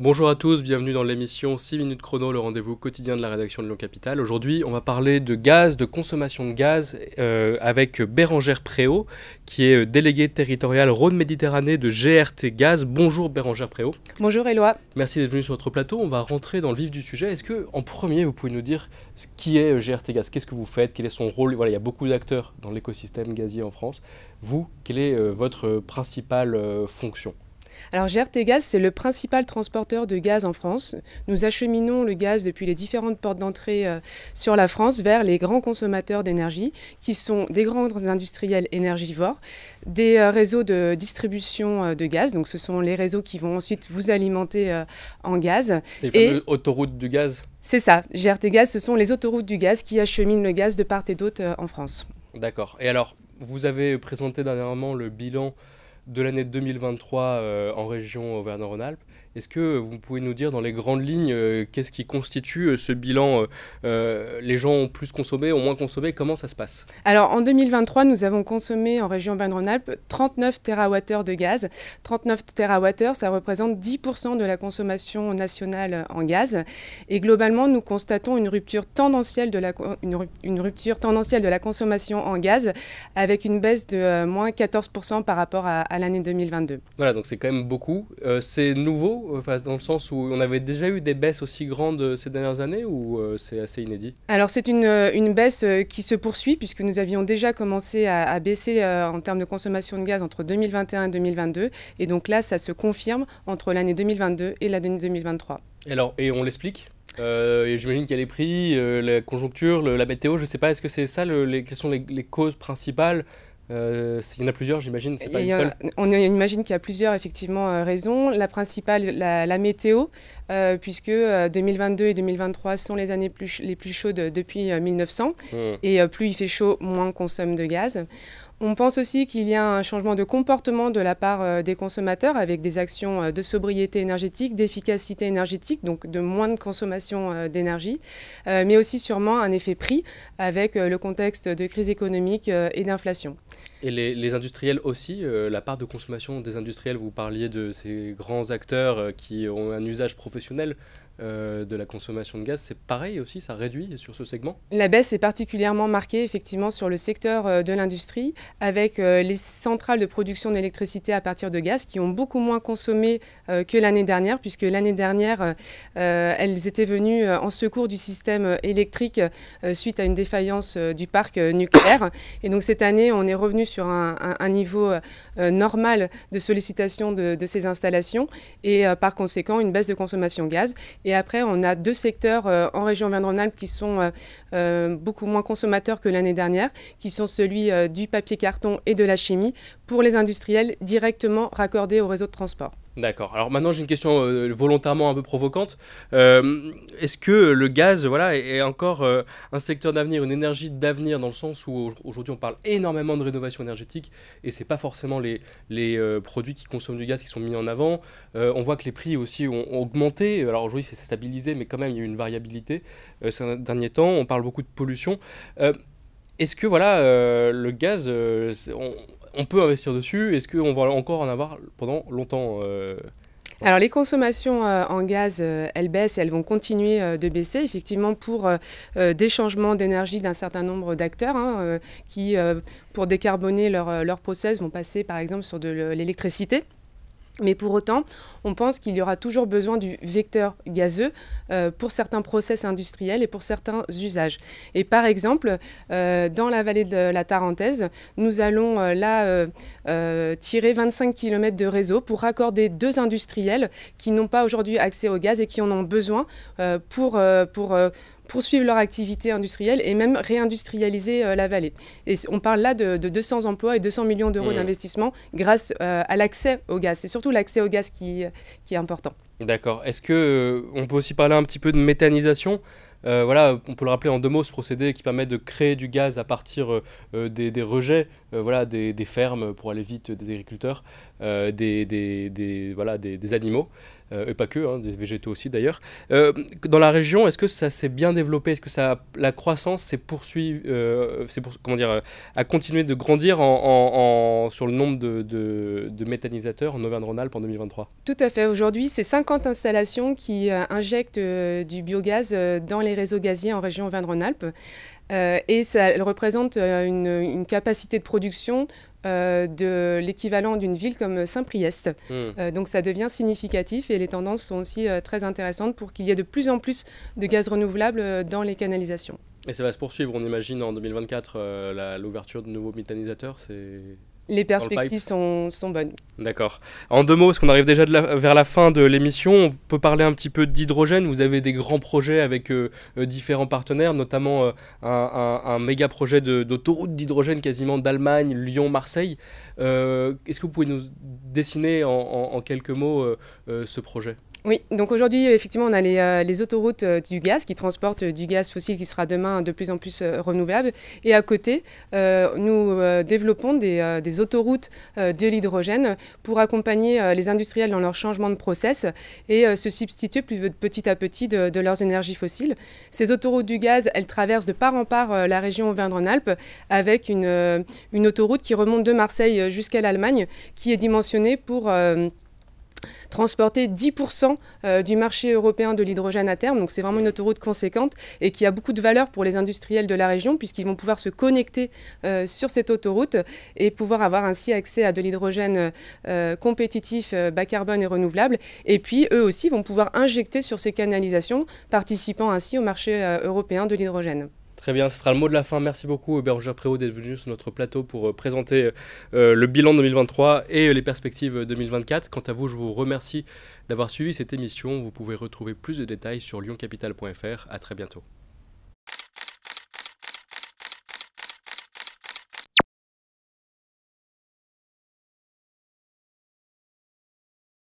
Bonjour à tous, bienvenue dans l'émission 6 minutes chrono, le rendez-vous quotidien de la rédaction de Lyon Capital. Aujourd'hui, on va parler de gaz, de consommation de gaz euh, avec Bérangère Préau, qui est euh, déléguée territoriale Rhône-Méditerranée de GRT Gaz. Bonjour Bérangère Préau. Bonjour Éloi. Merci d'être venu sur notre plateau. On va rentrer dans le vif du sujet. Est-ce que en premier, vous pouvez nous dire ce qui est euh, GRT Gaz Qu'est-ce que vous faites Quel est son rôle il y a beaucoup d'acteurs dans l'écosystème gazier en France. Vous, quelle est votre principale fonction alors GRT Gaz, c'est le principal transporteur de gaz en France. Nous acheminons le gaz depuis les différentes portes d'entrée euh, sur la France vers les grands consommateurs d'énergie, qui sont des grands industriels énergivores, des euh, réseaux de distribution euh, de gaz, donc ce sont les réseaux qui vont ensuite vous alimenter en gaz. C'est les et... autoroutes du gaz C'est ça, GRT Gaz, ce sont les autoroutes du gaz qui acheminent le gaz de part et d'autre en France. D'accord. Et alors, vous avez présenté dernièrement le bilan de l'année 2023 euh, en région Auvergne-Rhône-Alpes est-ce que vous pouvez nous dire dans les grandes lignes euh, qu'est-ce qui constitue euh, ce bilan euh, Les gens ont plus consommé, ont moins consommé, comment ça se passe Alors en 2023, nous avons consommé en région Rhône-Alpes 39 TWh de gaz. 39 TWh, ça représente 10% de la consommation nationale en gaz. Et globalement, nous constatons une rupture tendancielle de la, une, rupture tendancielle de la consommation en gaz avec une baisse de moins 14% par rapport à, à l'année 2022. Voilà, donc c'est quand même beaucoup. c'est nouveau euh, dans le sens où on avait déjà eu des baisses aussi grandes euh, ces dernières années ou euh, c'est assez inédit Alors c'est une, une, baisse qui se poursuit puisque nous avions déjà commencé à, baisser en termes de consommation de gaz entre 2021 et 2022. Et donc là, ça se confirme entre l'année 2022 et l'année 2023. Alors, et on l'explique J'imagine qu'il y a les prix, la conjoncture, la météo, je ne sais pas, est-ce que c'est ça, quelles sont les, les causes principales euh, il y en a plusieurs, j'imagine, On imagine qu'il y a plusieurs, effectivement, euh, raisons. La principale, la, la météo, euh, puisque 2022 euh, et 2023 sont les années les plus chaudes depuis 1900. Euh, hmm. Et plus il fait chaud, moins on consomme de gaz. On pense aussi qu'il y a un changement de comportement de la part des consommateurs avec des actions de sobriété énergétique, d'efficacité énergétique, donc de moins de consommation d'énergie, mais aussi sûrement un effet prix avec le contexte de crise économique et d'inflation. Et les, les, industriels aussi, la part de consommation des industriels, vous parliez de ces grands acteurs qui ont un usage professionnel professionnel euh, de la consommation de gaz, c'est pareil aussi, ça réduit sur ce segment La baisse est particulièrement marquée effectivement sur le secteur euh, de l'industrie, avec euh, les centrales de production d'électricité à partir de gaz qui ont beaucoup moins consommé que l'année dernière, puisque l'année dernière, elles étaient venues en secours du système électrique suite à une défaillance du parc nucléaire. Et donc cette année, on est revenu sur un, niveau normal de sollicitation de, ces installations et par conséquent une baisse de consommation de gaz. Et après, on a deux secteurs euh, en région Vendronal alpes qui sont euh, euh, beaucoup moins consommateurs que l'année dernière, qui sont celui du papier carton et de la chimie, pour les industriels directement raccordés au réseau de transport. D'accord. Alors maintenant, j'ai une question euh, volontairement un peu provocante. Euh, est-ce que le gaz voilà, est encore euh, un secteur d'avenir, une énergie d'avenir, dans le sens où aujourd'hui on parle énormément de rénovation énergétique et ce n'est pas forcément les, les produits qui consomment du gaz qui sont mis en avant. on voit que les prix aussi ont, ont augmenté. Alors aujourd'hui, c'est stabilisé, mais quand même, il y a eu une variabilité ces derniers temps. On parle beaucoup de pollution est-ce que voilà, euh, le gaz, euh, on, peut investir dessus Est-ce qu'on va encore en avoir pendant longtemps euh? alors les consommations en gaz, elles baissent elles vont continuer de baisser, effectivement pour des changements d'énergie d'un certain nombre d'acteurs hein, qui, pour décarboner leur, leur process, vont passer par exemple sur de l'électricité. Mais pour autant, on pense qu'il y aura toujours besoin du vecteur gazeux euh, pour certains process industriels et pour certains usages. Et par exemple, euh, dans la vallée de la Tarentaise, nous allons euh, là tirer 25 km de réseau pour raccorder deux industriels qui n'ont pas aujourd'hui accès au gaz et qui en ont besoin pour... pour poursuivre leur activité industrielle et même réindustrialiser euh, la vallée. Et on parle là de, 200 emplois et 200 millions d'euros mmh. d'investissement grâce euh, à l'accès au gaz. C'est surtout l'accès au gaz qui, euh, est important. D'accord. Est-ce que on peut aussi parler un petit peu de méthanisation voilà, on peut le rappeler en deux mots, ce procédé qui permet de créer du gaz à partir des, rejets, voilà, des, fermes pour aller vite, des agriculteurs, voilà, des, animaux. Euh, et pas que, hein, des végétaux aussi d'ailleurs. Euh, dans la région, est-ce que ça s'est bien développé Est-ce que ça, la croissance s'est poursuivie, euh, pour, comment dire, a continué de grandir sur le nombre de, méthanisateurs en Auvergne-Rhône-Alpes en 2023 Tout à fait. Aujourd'hui, c'est 50 installations qui injectent du biogaz dans les réseaux gaziers en région Auvergne-Rhône-Alpes. et ça elle représente une, une, capacité de production euh, de l'équivalent d'une ville comme Saint-Priest. Hmm. Euh, donc ça devient significatif et les tendances sont aussi euh, très intéressantes pour qu'il y ait de plus en plus de gaz renouvelable dans les canalisations. Et ça va se poursuivre, on imagine en 2024 l'ouverture de nouveaux méthanisateurs, c'est les perspectives sont, sont, bonnes. D'accord. En deux mots, parce qu'on arrive déjà vers la fin de l'émission, on peut parler un petit peu d'hydrogène. Vous avez des grands projets avec euh, euh, différents partenaires, notamment euh, un, méga projet d'autoroute d'hydrogène quasiment d'Allemagne, Lyon, Marseille. est-ce que vous pouvez nous dessiner en quelques mots ce projet oui, donc aujourd'hui, effectivement, on a les, euh, autoroutes euh, du gaz qui transportent euh, du gaz fossile qui sera demain de plus en plus renouvelable. Et à côté, nous développons des, autoroutes de l'hydrogène pour accompagner les industriels dans leur changement de process et se substituer petit à petit de, leurs énergies fossiles. Ces autoroutes du gaz, elles traversent de part en part la région Auvergne-Rhône-Alpes avec une, une, autoroute qui remonte de Marseille jusqu'à l'Allemagne qui est dimensionnée pour transporter 10% euh, du marché européen de l'hydrogène à terme. Donc c'est vraiment une autoroute conséquente et qui a beaucoup de valeur pour les industriels de la région puisqu'ils vont pouvoir se connecter euh, sur cette autoroute et pouvoir avoir ainsi accès à de l'hydrogène euh, compétitif, bas carbone et renouvelable. Et puis eux aussi vont pouvoir injecter sur ces canalisations, participant ainsi au marché européen de l'hydrogène. Très bien, ce sera le mot de la fin. Merci beaucoup Hubert Roger d'être venu sur notre plateau pour euh, présenter euh, le bilan 2023 et euh, les perspectives 2024. Quant à vous, je vous remercie d'avoir suivi cette émission. Vous pouvez retrouver plus de détails sur lioncapital.fr. À très bientôt.